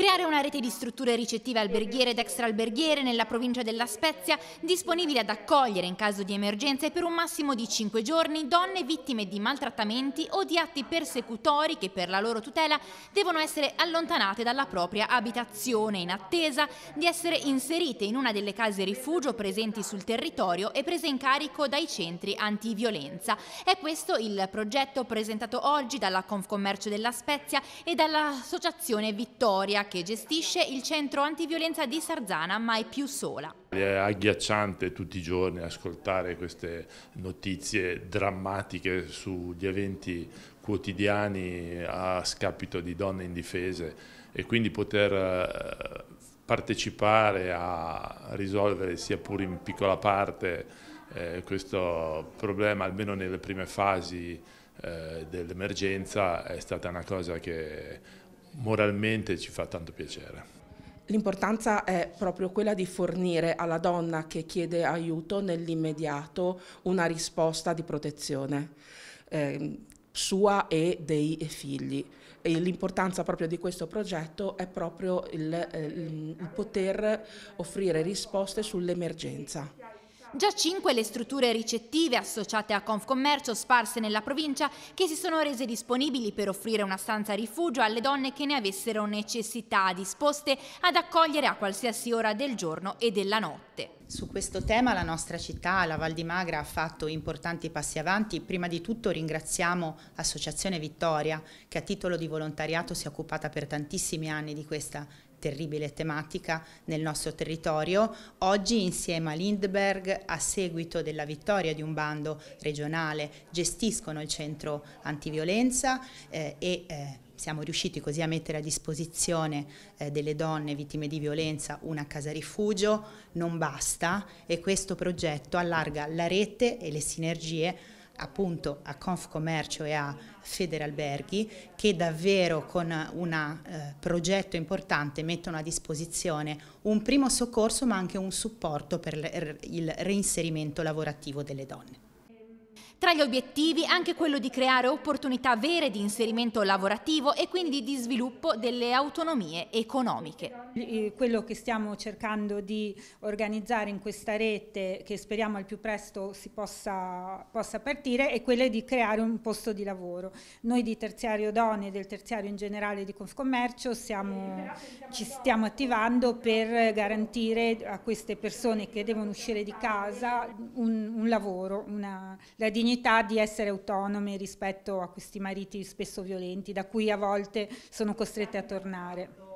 creare una rete di strutture ricettive alberghiere ed extraalberghiere nella provincia della Spezia, disponibili ad accogliere in caso di emergenze per un massimo di 5 giorni donne vittime di maltrattamenti o di atti persecutori che per la loro tutela devono essere allontanate dalla propria abitazione in attesa di essere inserite in una delle case rifugio presenti sul territorio e prese in carico dai centri antiviolenza. È questo il progetto presentato oggi dalla Confcommercio della Spezia e dall'Associazione Vittoria che gestisce il centro antiviolenza di Sarzana, mai più sola. È agghiacciante tutti i giorni ascoltare queste notizie drammatiche sugli eventi quotidiani a scapito di donne indifese e quindi poter eh, partecipare a risolvere sia pur in piccola parte eh, questo problema almeno nelle prime fasi eh, dell'emergenza è stata una cosa che moralmente ci fa tanto piacere. L'importanza è proprio quella di fornire alla donna che chiede aiuto nell'immediato una risposta di protezione eh, sua e dei figli. E l'importanza proprio di questo progetto è proprio il, eh, il poter offrire risposte sull'emergenza. Già cinque le strutture ricettive associate a Confcommercio sparse nella provincia che si sono rese disponibili per offrire una stanza rifugio alle donne che ne avessero necessità, disposte ad accogliere a qualsiasi ora del giorno e della notte. Su questo tema la nostra città, la Val di Magra, ha fatto importanti passi avanti. Prima di tutto ringraziamo Associazione Vittoria che a titolo di volontariato si è occupata per tantissimi anni di questa terribile tematica nel nostro territorio. Oggi insieme a Lindbergh, a seguito della vittoria di un bando regionale, gestiscono il centro antiviolenza eh, e eh, siamo riusciti così a mettere a disposizione eh, delle donne vittime di violenza una casa rifugio, non basta e questo progetto allarga la rete e le sinergie appunto a Confcommercio e a Federalberghi che davvero con un eh, progetto importante mettono a disposizione un primo soccorso ma anche un supporto per il reinserimento lavorativo delle donne. Tra gli obiettivi anche quello di creare opportunità vere di inserimento lavorativo e quindi di sviluppo delle autonomie economiche. Eh, quello che stiamo cercando di organizzare in questa rete, che speriamo al più presto si possa, possa partire, è quello di creare un posto di lavoro. Noi di Terziario Donne e del Terziario in generale di Confcommercio siamo, ci stiamo attivando per garantire a queste persone che devono uscire di casa un, un lavoro, una, la dignità dignità di essere autonome rispetto a questi mariti spesso violenti da cui a volte sono costrette a tornare.